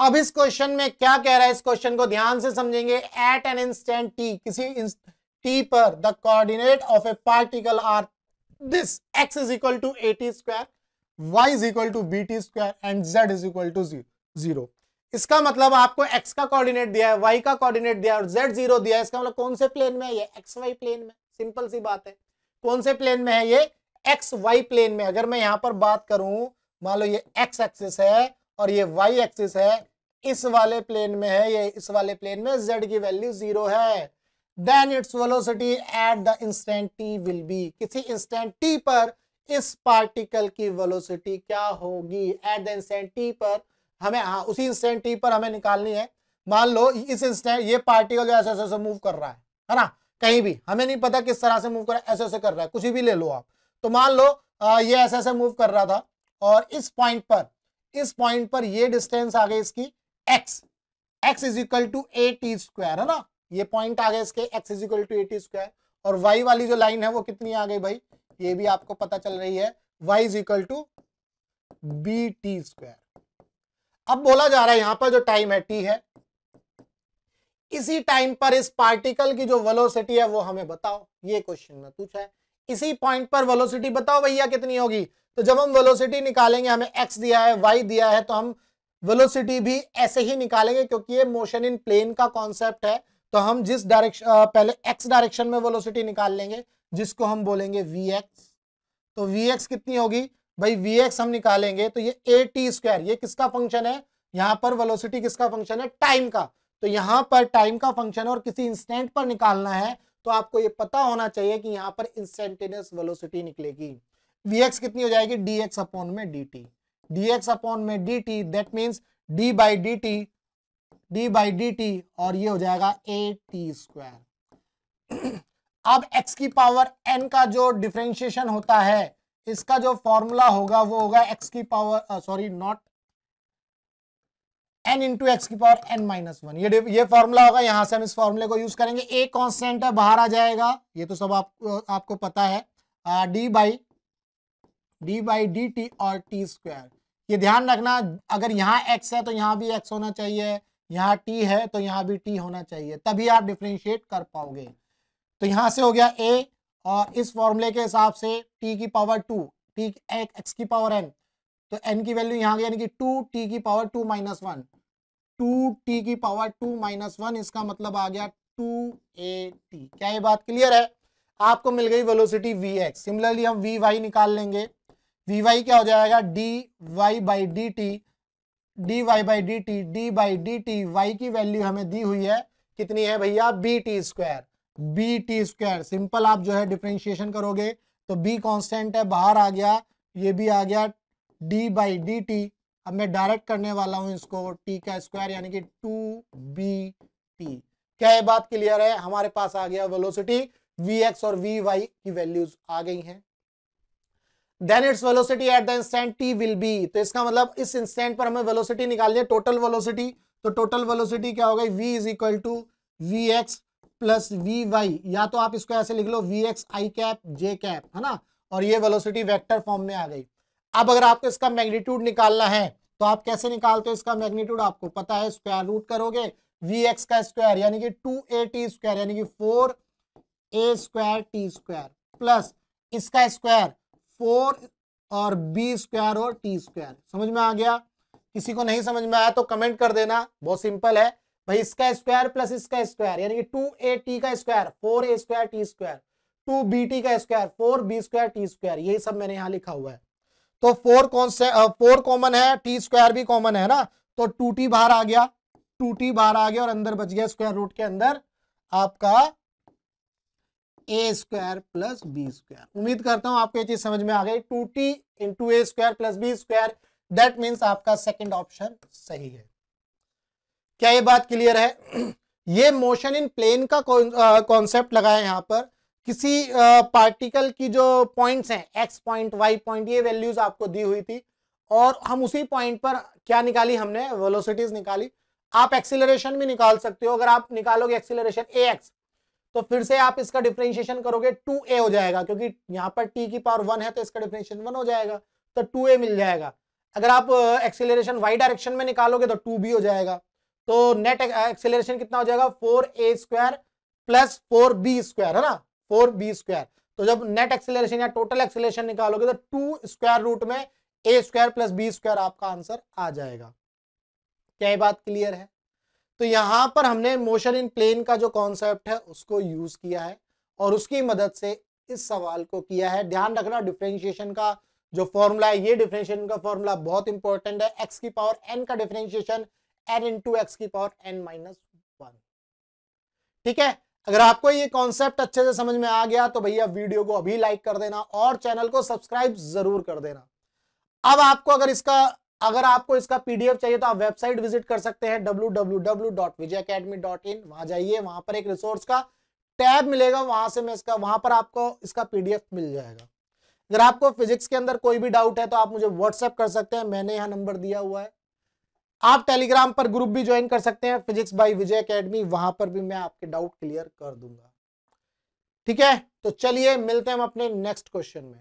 अब इस क्वेश्चन में क्या कह रहा है इस क्वेश्चन को ध्यान से समझेंगे एट एन इंस्टेंट टी किसी टी पर the coordinate of a particle are this X is equal to A T square Y is equal to B T square and Z is equal to zero इसका मतलब आपको x का coordinate दिया है Y का coordinate दिया है और जेड जीरो दिया है इसका मतलब कौन से प्लेन में है ये एक्स वाई प्लेन में सिंपल सी बात है कौन से प्लेन में है ये एक्स वाई प्लेन में अगर मैं यहां पर बात करूं मान लो ये एक्स एक्सिस है और ये वाई एक्सिस है इस वाले प्लेन में है ये इस वाले प्लेन में जेड की वैल्यू जीरो है then its velocity at the instant T will be किसी इंस्टेंट टी पर इस पार्टिकल की वेलोसिटी क्या होगी एट द इंस्टेंट टी पर हमें हाँ उसी इंस्टेंट टी पर हमें निकालनी है मान लो इस इंस्टेंट ये पार्टिकल जो ऐसे ऐसे मूव कर रहा है है ना कहीं भी हमें नहीं पता किस तरह से मूव कर रहा है ऐसे ऐसे कर रहा है कुछ भी ले लो आप तो मान लो ये ऐसे ऐसे मूव कर रहा था और इस पॉइंट पर इस पॉइंट पर ये डिस्टेंस आ गई इसकी x x is equal to A T square है ना ये पॉइंट आ गए इसके x is equal to A T square और y वाली जो लाइन है वो कितनी आ गई भाई ये भी आपको पता चल रही है y is equal to B T square अब बोला जा रहा है यहां पर जो टाइम है टी है इसी टाइम पर इस पार्टिकल की जो वेलोसिटी है वो हमें बताओ ये क्वेश्चन में पूछा है इसी पॉइंट पर वेलोसिटी बताओ भैया कितनी होगी तो जब हम वेलोसिटी निकालेंगे हमें एक्स दिया है वाई दिया है तो हम वेलोसिटी भी ऐसे ही निकालेंगे क्योंकि ये मोशन इन प्लेन का कॉन्सेप्ट है तो हम जिस डायरेक्शन पहले एक्स डायरेक्शन में वेलोसिटी निकाल लेंगे जिसको हम बोलेंगे वी एक्स तो वी एक्स कितनी होगी भाई वी एक्स हम निकालेंगे तो ये ए टी स्क्वायर ये किसका फंक्शन है यहाँ पर वेलोसिटी किसका फंक्शन है टाइम का तो यहाँ पर टाइम का फंक्शन है और किसी इंस्टेंट पर निकालना है तो आपको ये पता होना चाहिए कि यहाँ पर इंस्टेंटेनियस वेलोसिटी निकलेगी वी एक्स कितनी हो जाएगी डी एक्स अपॉन में D T D X upon में D T that means D by D T D by D T और ये हो जाएगा ए टी स्क्वायर अब x की पावर n का जो डिफ्रेंशिएशन होता है इसका जो फॉर्मूला होगा वो होगा x की power sorry not n into X की पावर n माइनस वन ये ये फॉर्मूला होगा यहां से हम इस फॉर्मूले को यूज करेंगे a कॉन्स्टेंट है बाहर आ जाएगा ये तो सब आप, आपको पता है D by D by D T और टी स्क्वायर ये ध्यान रखना अगर यहाँ एक्स है तो यहाँ भी एक्स होना चाहिए यहाँ टी है तो यहाँ भी टी होना चाहिए तभी आप डिफ्रेंशिएट कर पाओगे तो यहाँ से हो गया ए और इस फॉर्मूले के हिसाब से टी की पावर टू टी एक एक्स की पावर एन तो एन की वैल्यू यहाँ यानी कि टू टी की power two minus one two T की पावर टू माइनस वन इसका मतलब आ गया टू ए टी क्या ये बात क्लियर है आपको मिल गई वेलोसिटी वी एक्स सिमिलरली हम वी वाई निकाल लेंगे वी वाई क्या हो जाएगा D Y by D T D Y by D T D by D T Y की वैल्यू हमें दी हुई है कितनी है भैया B T square B T square simple आप जो है डिफ्रेंशिएशन करोगे तो बी कांस्टेंट है बाहर आ गया ये भी आ गया डी बाई डी टी अब मैं डायरेक्ट करने वाला हूं इसको टी का स्क्वायर यानी कि टू बी टी क्या ये बात क्लियर है हमारे पास आ गया वेलोसिटी वी एक्स और वी वाई की वैल्यूज आ गई हैं then its velocity at the instant T will be तो इसका मतलब इस इंस्टेंट पर हमें वेलोसिटी निकालनी है टोटल वेलोसिटी तो टोटल वेलोसिटी क्या हो गई v is equal to V X plus V Y या तो आप इसको ऐसे लिख लो V X I cap J cap है ना और ये वेलोसिटी वेक्टर फॉर्म में आ गई अब अगर आपको इसका मैग्नीट्यूड निकालना है तो आप कैसे निकालते हो इसका मैग्नीट्यूड आपको पता है स्क्वायर रूट करोगे वी एक्स का स्क्वायर यानी कि टू ए टी स्क्वायर यानी कि four A square T square plus इसका स्क्वायर फोर और बी स्क्वायर और टी स्क्वायर समझ में आ गया किसी को नहीं समझ में आया तो कमेंट कर देना बहुत सिंपल है भाई इसका स्क्वायर प्लस इसका स्क्वायर यानी कि टू ए टी का square four A square T square two B T का square four B square T square यही सब मैंने यहां लिखा हुआ है तो फोर कौन से फोर कॉमन है टी स्क्वायर भी कॉमन है ना तो टू टी बाहर आ गया टू टी बाहर आ गया और अंदर बच गया स्क्वायर रूट के अंदर आपका A square plus B square उम्मीद करता हूं आपको ये चीज समझ में आ गई two T into A square plus B square that means आपका सेकेंड ऑप्शन सही है क्या ये बात क्लियर है ये मोशन इन प्लेन का कॉन्सेप्ट लगा है यहाँ पर किसी पार्टिकल की जो पॉइंट्स हैं एक्स पॉइंट वाई पॉइंट ये वैल्यूज आपको दी हुई थी और हम उसी पॉइंट पर क्या निकाली हमने वेलोसिटीज निकाली आप एक्सिलरेशन भी निकाल सकते हो अगर आप निकालोगे एक्सिलरेशन ए एक्स तो फिर से आप इसका डिफ्रेंशिएशन करोगे टू ए हो जाएगा क्योंकि यहां पर टी की पावर वन है तो इसका डिफ्रेंशिएशन वन हो जाएगा तो टू ए मिल जाएगा अगर आप एक्सेलरेशन वाई डायरेक्शन में निकालोगे तो टू बी हो जाएगा तो नेट एक्सेलरेशन कितना हो जाएगा four A square plus four B square है ना फोर बी स्क्वायर तो जब नेट एक्सेलरेशन या टोटल एक्सेलरेशन निकालोगे तो टू स्क्वायर रूट में A square plus B square आपका आंसर आ जाएगा क्या ये बात क्लियर है तो यहां पर हमने मोशन इन प्लेन का जो कॉन्सेप्ट है उसको यूज किया है और उसकी मदद से इस सवाल को किया है ध्यान रखना डिफ्रेंशिएशन का जो फॉर्मूला है ये डिफ्रेंशिएशन का फॉर्मूला बहुत इंपॉर्टेंट है एक्स की पावर एन का differentiation N into X की पावर एन माइनस वन ठीक है अगर आपको ये कॉन्सेप्ट अच्छे से समझ में आ गया तो भैया वीडियो को अभी लाइक कर देना और चैनल को सब्सक्राइब जरूर कर देना अब आपको अगर इसका अगर आपको इसका पीडीएफ चाहिए तो आप वेबसाइट विजिट कर सकते हैं www.vijayaacademy.in वहां जाइए वहां पर एक रिसोर्स का टैब मिलेगा वहां से मैं इसका वहां पर आपको इसका पीडीएफ मिल जाएगा अगर आपको फिजिक्स के अंदर कोई भी डाउट है तो आप मुझे व्हाट्सएप कर सकते हैं मैंने यहाँ नंबर दिया हुआ है आप टेलीग्राम पर ग्रुप भी ज्वाइन कर सकते हैं फिजिक्स बाई विजय अकेडमी वहां पर भी मैं आपके डाउट क्लियर कर दूंगा ठीक है तो चलिए मिलते हैं हम अपने नेक्स्ट क्वेश्चन में